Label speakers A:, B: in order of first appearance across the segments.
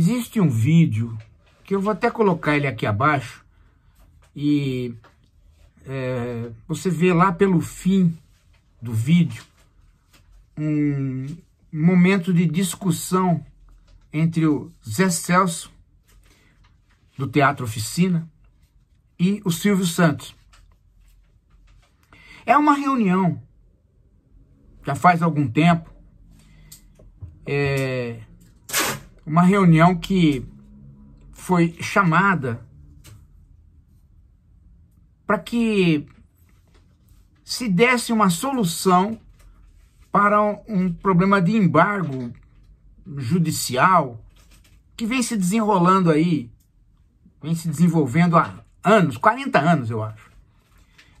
A: Existe um vídeo, que eu vou até colocar ele aqui abaixo, e é, você vê lá pelo fim do vídeo um momento de discussão entre o Zé Celso, do Teatro Oficina, e o Silvio Santos. É uma reunião, já faz algum tempo, é, uma reunião que foi chamada para que se desse uma solução para um problema de embargo judicial que vem se desenrolando aí, vem se desenvolvendo há anos, 40 anos, eu acho,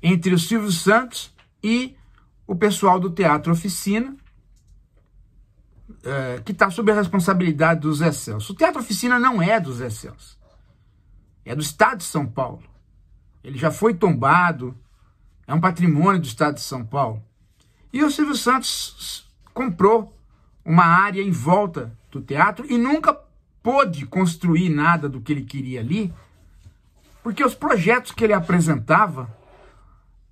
A: entre o Silvio Santos e o pessoal do Teatro Oficina, é, que está sob a responsabilidade do Zé Celso. O Teatro Oficina não é do Zé Celso. É do Estado de São Paulo. Ele já foi tombado. É um patrimônio do Estado de São Paulo. E o Silvio Santos comprou uma área em volta do teatro e nunca pôde construir nada do que ele queria ali, porque os projetos que ele apresentava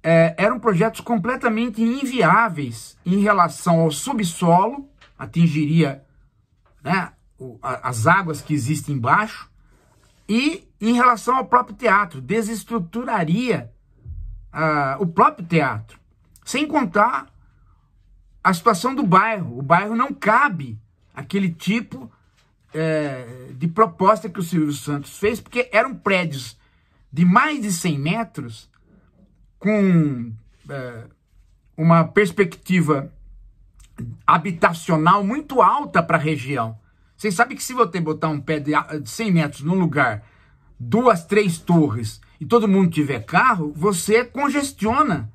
A: é, eram projetos completamente inviáveis em relação ao subsolo atingiria né, as águas que existem embaixo, e em relação ao próprio teatro, desestruturaria ah, o próprio teatro. Sem contar a situação do bairro. O bairro não cabe aquele tipo eh, de proposta que o Silvio Santos fez, porque eram prédios de mais de 100 metros, com eh, uma perspectiva habitacional muito alta para a região. Vocês sabem que se você botar um pé de 100 ah, metros num lugar, duas, três torres, e todo mundo tiver carro, você congestiona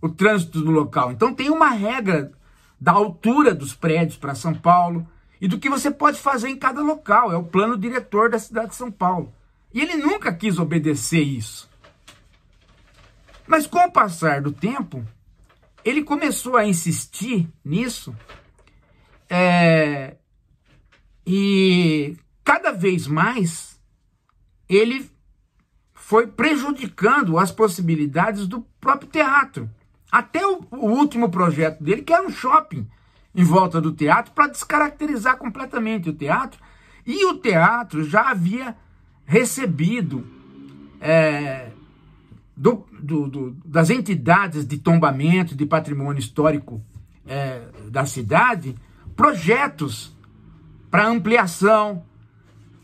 A: o trânsito do local. Então tem uma regra da altura dos prédios para São Paulo e do que você pode fazer em cada local. É o plano diretor da cidade de São Paulo. E ele nunca quis obedecer isso. Mas com o passar do tempo, ele começou a insistir nisso é, e cada vez mais ele foi prejudicando as possibilidades do próprio teatro. Até o, o último projeto dele, que era um shopping em volta do teatro, para descaracterizar completamente o teatro. E o teatro já havia recebido é, do, do, do, das entidades de tombamento, de patrimônio histórico é, da cidade, projetos para ampliação,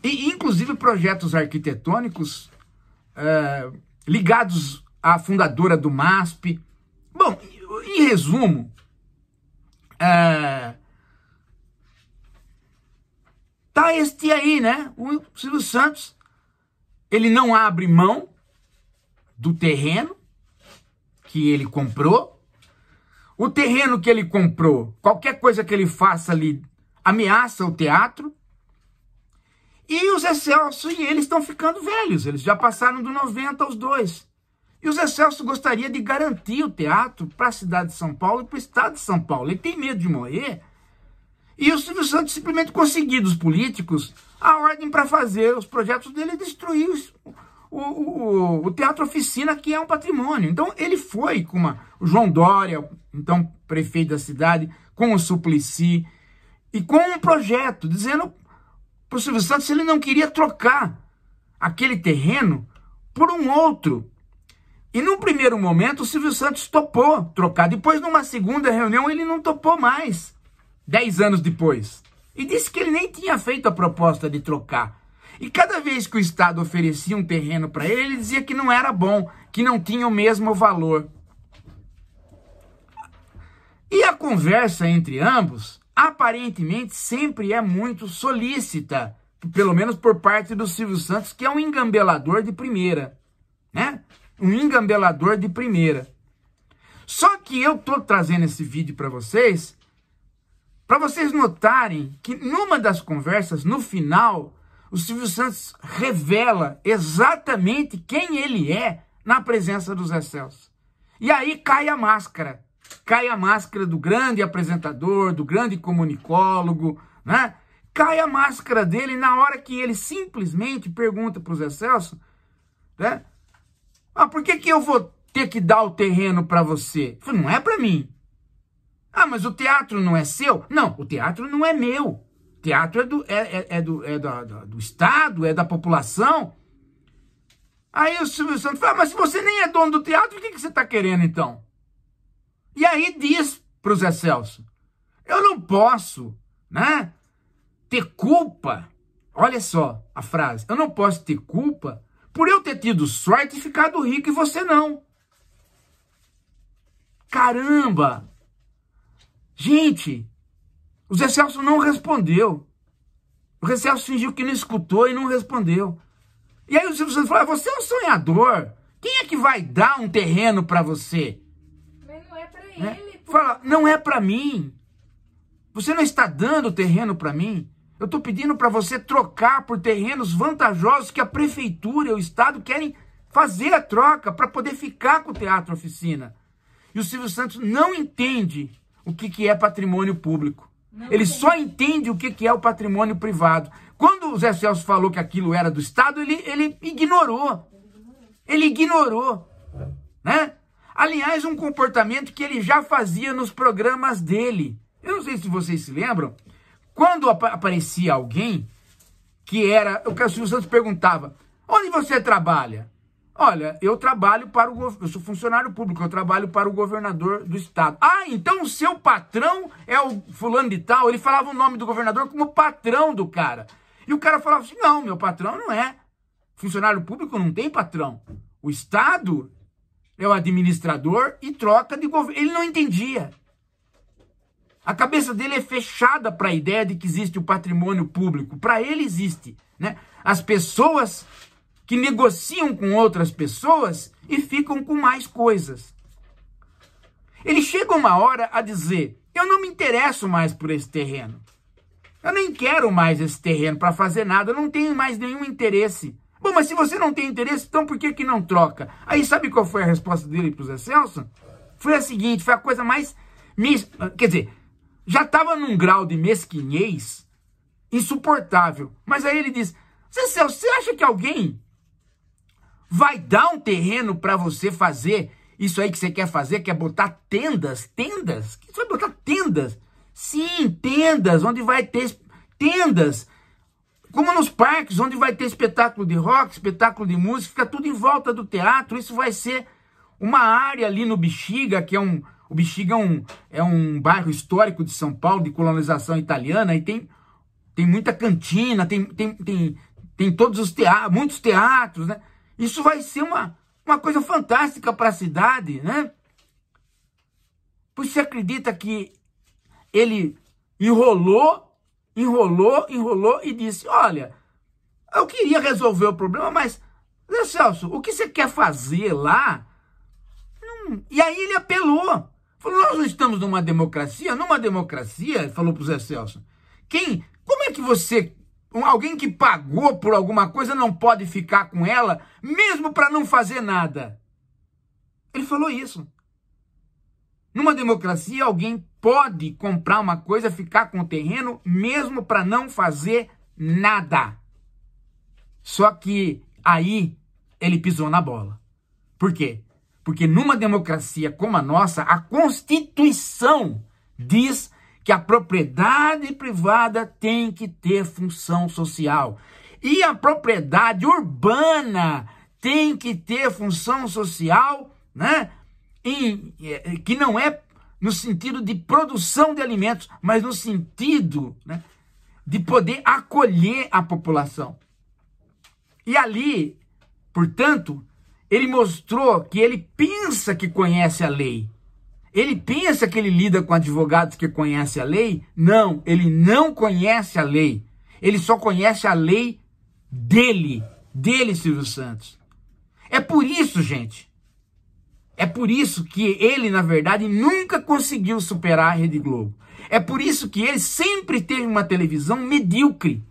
A: e inclusive projetos arquitetônicos é, ligados à fundadora do MASP. Bom, em resumo, é, tá este aí, né? O Silvio Santos, ele não abre mão do terreno que ele comprou. O terreno que ele comprou, qualquer coisa que ele faça ali, ameaça o teatro. E o Zé Celso e eles estão ficando velhos, eles já passaram do 90 aos dois. E o Zé Celso gostaria de garantir o teatro para a cidade de São Paulo e para o estado de São Paulo. Ele tem medo de morrer. E o Silvio Santos simplesmente conseguiu dos políticos a ordem para fazer os projetos dele e destruir os, o, o, o Teatro Oficina, que é um patrimônio. Então, ele foi com uma, o João Dória, então prefeito da cidade, com o Suplicy, e com um projeto, dizendo para o Silvio Santos se ele não queria trocar aquele terreno por um outro. E num primeiro momento, o Silvio Santos topou trocar. Depois, numa segunda reunião, ele não topou mais. Dez anos depois. E disse que ele nem tinha feito a proposta de trocar. E cada vez que o Estado oferecia um terreno para ele, ele dizia que não era bom, que não tinha o mesmo valor. E a conversa entre ambos, aparentemente, sempre é muito solícita, pelo menos por parte do Silvio Santos, que é um engambelador de primeira, né? Um engambelador de primeira. Só que eu tô trazendo esse vídeo para vocês para vocês notarem que numa das conversas, no final, o Silvio Santos revela exatamente quem ele é na presença dos excelsos. E aí cai a máscara. Cai a máscara do grande apresentador, do grande comunicólogo, né? Cai a máscara dele na hora que ele simplesmente pergunta para os excelsos, né? Ah, por que, que eu vou ter que dar o terreno para você? Falei, não é para mim. Ah, mas o teatro não é seu? Não, o teatro não é meu. Teatro é do, é, é, é do, é da, do Estado, é da população. Aí o Silvio Santos fala, mas se você nem é dono do teatro, o que, que você está querendo então? E aí diz para o Zé Celso, eu não posso né, ter culpa, olha só a frase, eu não posso ter culpa por eu ter tido sorte e ficado rico e você não. Caramba! Gente, o Zé Celso não respondeu. O Zé Celso fingiu que não escutou e não respondeu. E aí o Silvio Santos falou, ah, você é um sonhador. Quem é que vai dar um terreno para você? Mas não é para né? ele. Fala, não é para mim. Você não está dando terreno para mim. Eu estou pedindo para você trocar por terrenos vantajosos que a prefeitura e o Estado querem fazer a troca para poder ficar com o Teatro Oficina. E o Silvio Santos não entende o que, que é patrimônio público. Ele só entende o que é o patrimônio privado. Quando o Zé Celso falou que aquilo era do Estado, ele, ele ignorou. Ele ignorou. Né? Aliás, um comportamento que ele já fazia nos programas dele. Eu não sei se vocês se lembram, quando ap aparecia alguém que era. O Cassio Santos perguntava: onde você trabalha? Olha, eu trabalho para o eu sou funcionário público, eu trabalho para o governador do estado. Ah, então o seu patrão é o fulano de tal. Ele falava o nome do governador como patrão do cara. E o cara falava assim: "Não, meu patrão não é. Funcionário público não tem patrão. O estado é o administrador e troca de governo. Ele não entendia. A cabeça dele é fechada para a ideia de que existe o patrimônio público. Para ele existe, né? As pessoas que negociam com outras pessoas e ficam com mais coisas. Ele chega uma hora a dizer: Eu não me interesso mais por esse terreno. Eu nem quero mais esse terreno para fazer nada, eu não tenho mais nenhum interesse. Bom, mas se você não tem interesse, então por que, que não troca? Aí sabe qual foi a resposta dele para o Zé Celso? Foi a seguinte, foi a coisa mais... Mes... Quer dizer, já estava num grau de mesquinhez insuportável. Mas aí ele diz, Zé Celso, você acha que alguém vai dar um terreno para você fazer isso aí que você quer fazer, que é botar tendas, tendas? Que você vai botar tendas? Sim, tendas, onde vai ter tendas. Como nos parques, onde vai ter espetáculo de rock, espetáculo de música, fica tudo em volta do teatro. Isso vai ser uma área ali no Bixiga que é um. O Bixiga é um, é um bairro histórico de São Paulo, de colonização italiana, e tem, tem muita cantina, tem, tem, tem, tem todos os teatros, muitos teatros, né? Isso vai ser uma, uma coisa fantástica para a cidade, né? Você acredita que ele enrolou, enrolou, enrolou e disse, olha, eu queria resolver o problema, mas, Zé né, Celso, o que você quer fazer lá? Não... E aí ele apelou. Falou, nós não estamos numa democracia, numa democracia, falou para o Zé Celso. Quem, como é que você um, alguém que pagou por alguma coisa não pode ficar com ela, mesmo para não fazer nada. Ele falou isso. Numa democracia, alguém pode comprar uma coisa, ficar com o terreno, mesmo para não fazer nada. Só que aí ele pisou na bola. Por quê? Porque numa democracia como a nossa, a Constituição diz que a propriedade privada tem que ter função social. E a propriedade urbana tem que ter função social, né? Em, eh, eh, que não é no sentido de produção de alimentos, mas no sentido né, de poder acolher a população. E ali, portanto, ele mostrou que ele pensa que conhece a lei, ele pensa que ele lida com advogados que conhecem a lei? Não, ele não conhece a lei. Ele só conhece a lei dele, dele, Silvio Santos. É por isso, gente. É por isso que ele, na verdade, nunca conseguiu superar a Rede Globo. É por isso que ele sempre teve uma televisão medíocre.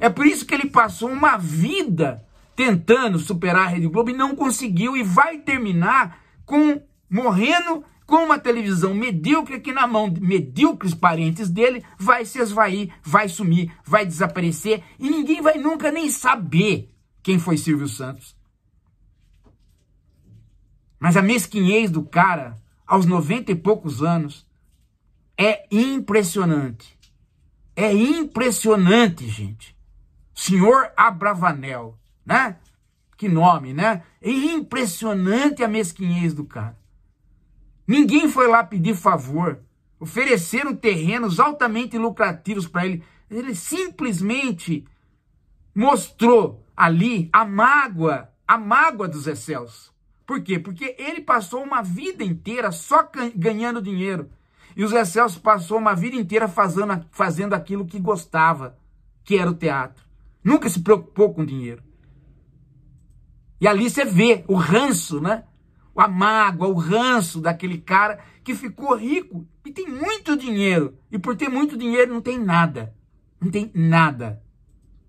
A: É por isso que ele passou uma vida tentando superar a Rede Globo e não conseguiu e vai terminar com morrendo com uma televisão medíocre aqui na mão, medíocres parentes dele, vai se esvair, vai sumir, vai desaparecer e ninguém vai nunca nem saber quem foi Silvio Santos. Mas a mesquinhez do cara, aos 90 e poucos anos, é impressionante. É impressionante, gente. Senhor Abravanel, né? Que nome, né? É impressionante a mesquinhez do cara. Ninguém foi lá pedir favor. Ofereceram terrenos altamente lucrativos para ele. Ele simplesmente mostrou ali a mágoa, a mágoa dos excelsos. Por quê? Porque ele passou uma vida inteira só ganhando dinheiro. E os excelsos passou uma vida inteira fazendo, fazendo aquilo que gostava, que era o teatro. Nunca se preocupou com dinheiro. E ali você vê o ranço, né? a mágoa, o ranço daquele cara que ficou rico e tem muito dinheiro. E por ter muito dinheiro não tem nada. Não tem nada.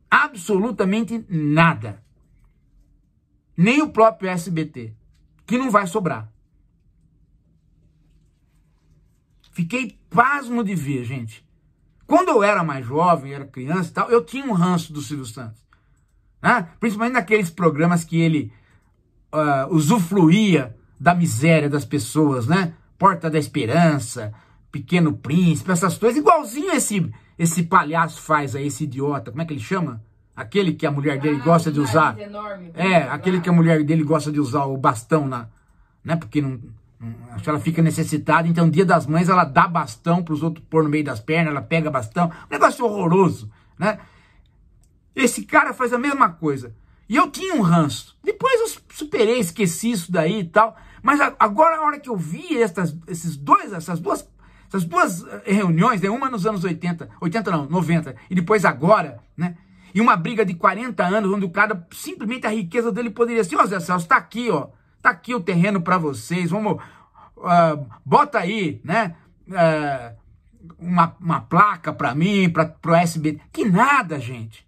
A: Absolutamente nada. Nem o próprio SBT, que não vai sobrar. Fiquei pasmo de ver, gente. Quando eu era mais jovem, era criança e tal, eu tinha um ranço do Silvio Santos. Né? Principalmente naqueles programas que ele uh, usufruía da miséria das pessoas, né? Porta da Esperança, Pequeno Príncipe, essas coisas, igualzinho esse esse palhaço faz aí, esse idiota, como é que ele chama? Aquele que a mulher dele ah, gosta de usar. Enorme, é, aquele que a mulher dele gosta de usar o bastão na, né? Porque não, Acho que ela fica necessitada, então dia das mães ela dá bastão para os outros pôr no meio das pernas, ela pega bastão, um negócio horroroso, né? Esse cara faz a mesma coisa. E eu tinha um ranço. Depois eu superei, esqueci isso daí e tal. Mas agora, a hora que eu vi esses dois, essas duas, essas duas eh, reuniões, né, uma nos anos 80, 80 não, 90, e depois agora, né? E uma briga de 40 anos, onde o cara, simplesmente a riqueza dele poderia ser, ó Zé Celso, tá aqui, ó, tá aqui o terreno para vocês, vamos, uh, bota aí, né, uh, uma, uma placa para mim, para pro SBT, que nada, gente.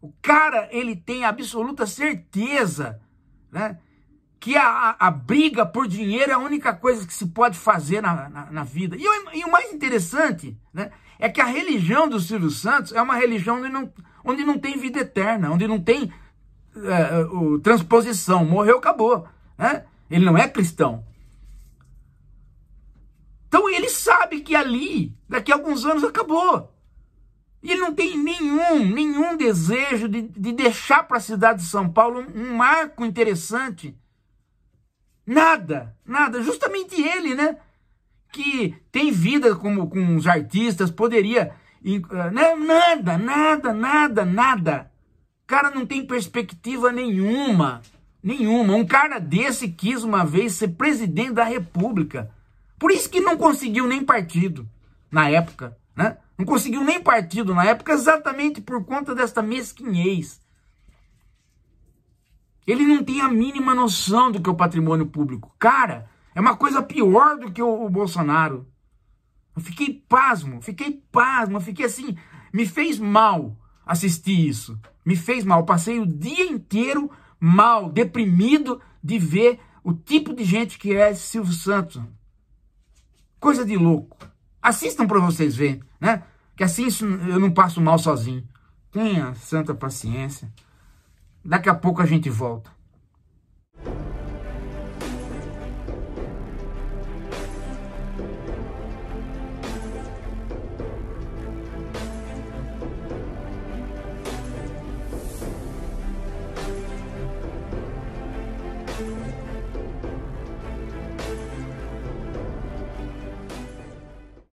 A: O cara, ele tem absoluta certeza, né, que a, a briga por dinheiro é a única coisa que se pode fazer na, na, na vida. E o, e o, mais interessante né, é que a religião do Silvio Santos é uma religião onde não, onde não tem vida eterna, onde não tem é, o, transposição, morreu, acabou. Né? Ele não é cristão. Então ele sabe que ali, daqui a alguns anos, acabou. E ele não tem nenhum, nenhum desejo de, de deixar para a cidade de São Paulo um, um marco interessante Nada, nada. Justamente ele, né? Que tem vida como com os artistas, poderia. Eh, né? Nada, nada, nada, nada. O cara não tem perspectiva nenhuma. Nenhuma. Um cara desse quis uma vez ser presidente da República. Por isso que não conseguiu nem partido na época, né? Não conseguiu nem partido na época exatamente por conta desta mesquinhez. Ele não tem a mínima noção do que é o patrimônio público. Cara, é uma coisa pior do que o, o Bolsonaro. Eu fiquei pasmo, fiquei pasmo, fiquei assim, me fez mal assistir isso. Me fez mal, passei o dia inteiro mal, deprimido de ver o tipo de gente que é Silvio Santos. Coisa de louco. Assistam para vocês verem, né? Que assim eu não passo mal sozinho. Tenha santa paciência. Daqui a pouco a gente volta.